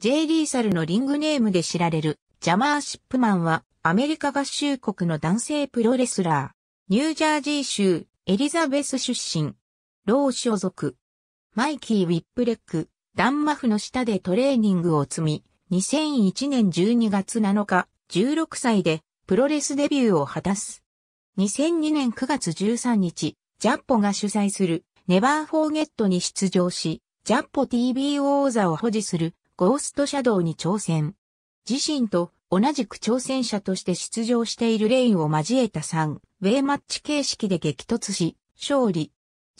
J リーサルのリングネームで知られるジャマー・シップマンはアメリカ合衆国の男性プロレスラー。ニュージャージー州エリザベス出身。老所属。マイキー・ウィップレック、ダンマフの下でトレーニングを積み、2001年12月7日、16歳でプロレスデビューを果たす。2002年9月13日、ジャッポが主催するネバーフォーゲットに出場し、ジャッポ TV 王座を保持するゴーストシャドウに挑戦。自身と同じく挑戦者として出場しているレインを交えた3、ウェイマッチ形式で激突し、勝利。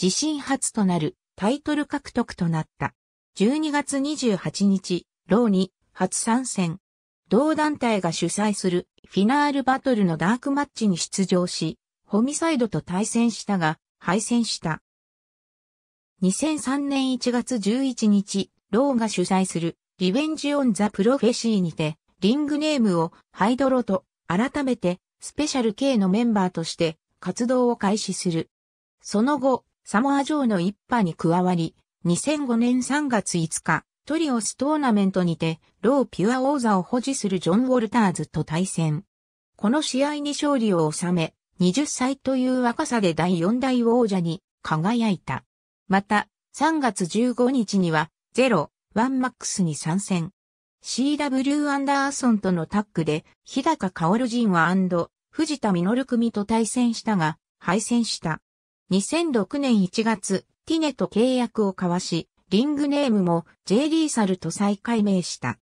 自身初となるタイトル獲得となった。12月28日、ローに初参戦。同団体が主催するフィナールバトルのダークマッチに出場し、ホミサイドと対戦したが、敗戦した。2003年1月11日、ローが主催するリベンジ・オン・ザ・プロフェシーにて、リングネームをハイドロと改めてスペシャル K のメンバーとして活動を開始する。その後、サモア城の一派に加わり、2005年3月5日、トリオストーナメントにて、ローピュア王座を保持するジョン・ウォルターズと対戦。この試合に勝利を収め、20歳という若さで第4代王者に輝いた。また、3月15日には、ゼロ、ワンマックスに参戦。CW アンダーソンとのタッグで、日高薫陣は藤田実組と対戦したが、敗戦した。2006年1月、ティネと契約を交わし、リングネームも J リーサルと再改名した。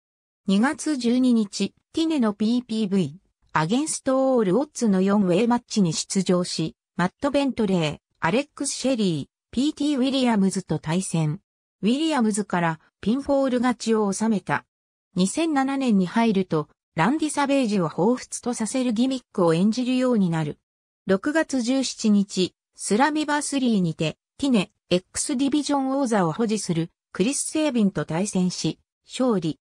2月12日、ティネの PPV、アゲンストオールオッズの4ウェイマッチに出場し、マット・ベントレー、アレックス・シェリー、PT・ ウィリアムズと対戦。ウィリアムズからピンフォール勝ちを収めた。2007年に入ると、ランディ・サベージを彷彿とさせるギミックを演じるようになる。6月17日、スラミバースリーにて、ティネ、X ディビジョン王座を保持するクリス・セービンと対戦し、勝利。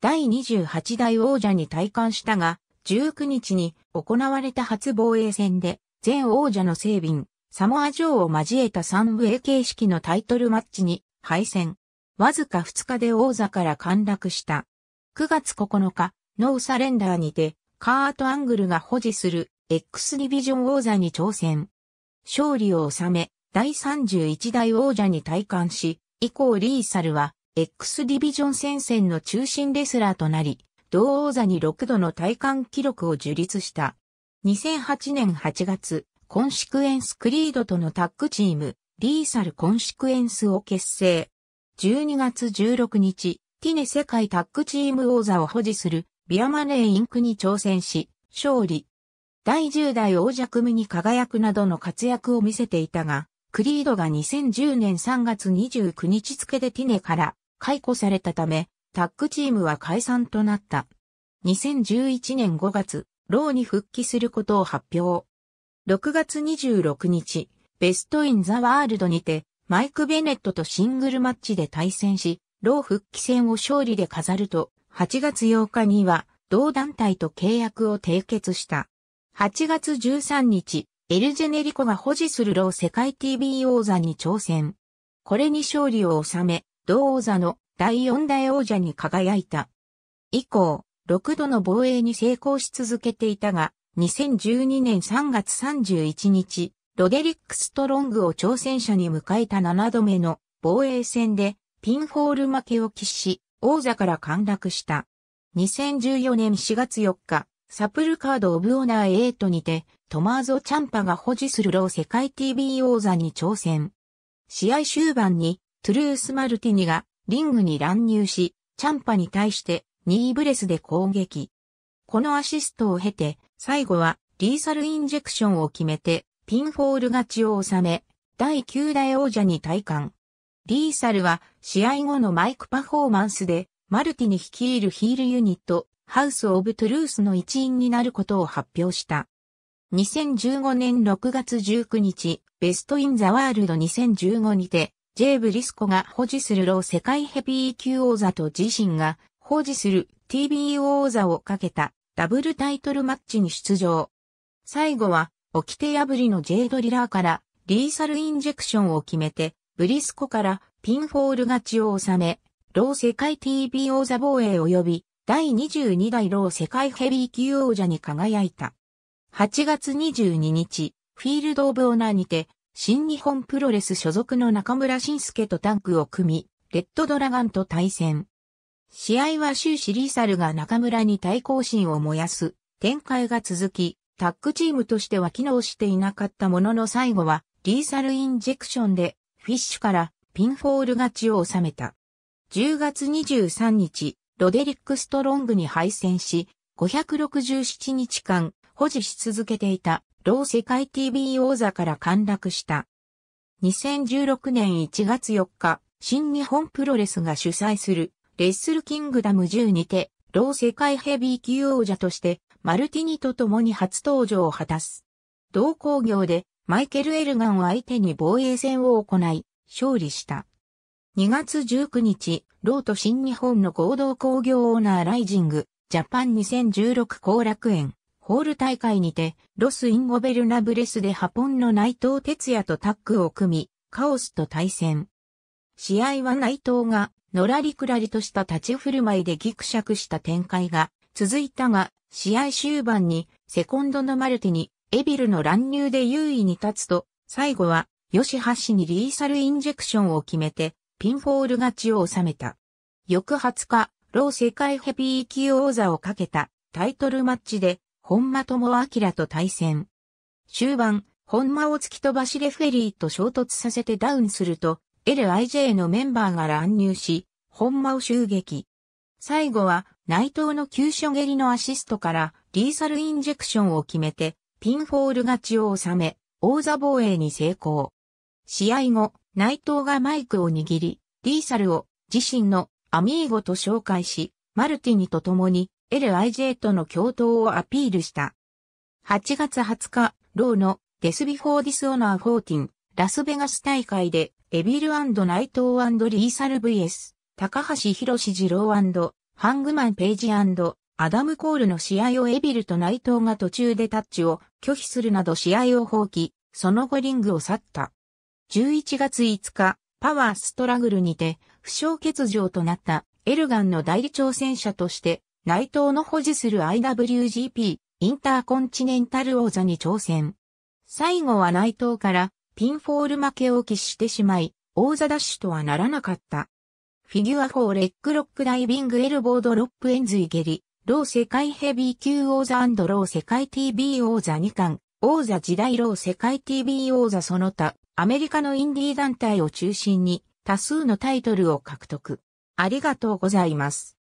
第28代王者に退官したが、19日に行われた初防衛戦で、前王者のセービン、サモア女王を交えた3ウェイ形式のタイトルマッチに敗戦。わずか2日で王座から陥落した。9月9日、ノーサレンダーにて、カート・アングルが保持する X ディビジョン王座に挑戦。勝利を収め、第31代王者に退官し、以降リーサルは X ディビジョン戦線の中心レスラーとなり、同王座に6度の退官記録を樹立した。2008年8月、コンシクエンスクリードとのタッグチーム、リーサルコンシクエンスを結成。12月16日、ティネ世界タッグチーム王座を保持するビアマネーインクに挑戦し、勝利。第10代王者組に輝くなどの活躍を見せていたが、クリードが2010年3月29日付でティネから解雇されたため、タッグチームは解散となった。2011年5月、ローに復帰することを発表。6月26日、ベスト・イン・ザ・ワールドにて、マイク・ベネットとシングルマッチで対戦し、ロー復帰戦を勝利で飾ると、8月8日には、同団体と契約を締結した。8月13日、エルジェネリコが保持するロー世界 TV 王座に挑戦。これに勝利を収め、同王座の第四代王者に輝いた。以降、6度の防衛に成功し続けていたが、2012年3月31日、ロデリック・ストロングを挑戦者に迎えた7度目の防衛戦でピンホール負けを喫し、王座から陥落した。2014年4月4日、サプルカード・オブ・オナー8にて、トマーゾ・チャンパが保持するロー世界 TV 王座に挑戦。試合終盤に、トゥルース・マルティニがリングに乱入し、チャンパに対してニーブレスで攻撃。このアシストを経て、最後はリーサルインジェクションを決めてピンフォール勝ちを収め、第9代王者に退官。リーサルは試合後のマイクパフォーマンスで、マルティに率いるヒールユニット、ハウス・オブ・トゥルースの一員になることを発表した。2015年6月19日、ベスト・イン・ザ・ワールド2015にて、ジェイ・ブリスコが保持するロー世界ヘビー級王座と自身が保持する TBO 王座をかけたダブルタイトルマッチに出場。最後は起手破りの J ドリラーから、リーサルインジェクションを決めて、ブリスコからピンフォール勝ちを収め、ロー世界 TV 王座防衛及び第22代ロー世界ヘビー級王者に輝いた。8月22日、フィールドオブオナーにて、新日本プロレス所属の中村晋介とタンクを組み、レッドドラガンと対戦。試合は終始リーサルが中村に対抗心を燃やす展開が続き、タッグチームとしては機能していなかったものの最後はリーサルインジェクションでフィッシュからピンフォール勝ちを収めた。10月23日、ロデリック・ストロングに敗戦し、567日間保持し続けていたロー世界 TV 王座から陥落した。2016年1月4日、新日本プロレスが主催するレッスルキングダム10にて、ロー世界ヘビー級王者としてマルティニと共に初登場を果たす。同工業でマイケル・エルガンを相手に防衛戦を行い、勝利した。2月19日、ローと新日本の合同工業オーナーライジング、ジャパン2016後楽園、ホール大会にて、ロス・インゴベルナブレスでハポンの内藤哲也とタッグを組み、カオスと対戦。試合は内藤が、のらりくらりとした立ち振る舞いでギクシャクした展開が続いたが、試合終盤に、セコンドのマルティに、エビルの乱入で優位に立つと、最後は、吉橋にリーサルインジェクションを決めて、ピンフォール勝ちを収めた。翌20日、ロー世界ヘビー級王座をかけたタイトルマッチで、本間智明と対戦。終盤、本間を突き飛ばしレフェリーと衝突させてダウンすると、LIJ のメンバーが乱入し、本間を襲撃。最後は、内藤の急所蹴りのアシストからリーサルインジェクションを決めてピンフォール勝ちを収め、王座防衛に成功。試合後、内藤がマイクを握り、リーサルを自身のアミーゴと紹介し、マルティニと共に LIJ との共闘をアピールした。8月20日、ローのデスビフォーディスオナー14ラスベガス大会でエビル内藤リーサル VS 高橋博士二郎ハングマン・ペイジアダム・コールの試合をエビルと内藤が途中でタッチを拒否するなど試合を放棄、その後リングを去った。11月5日、パワーストラグルにて、負傷欠場となったエルガンの代理挑戦者として、内藤の保持する IWGP インターコンチネンタル王座に挑戦。最後は内藤からピンフォール負けを喫してしまい、王座シュとはならなかった。フィギュア4レッグロックダイビングエルボードロップズイゲリ、ロー世界ヘビー級王座ロー世界 TB 王座2冠、王座時代ロー世界 TB 王座その他、アメリカのインディー団体を中心に多数のタイトルを獲得。ありがとうございます。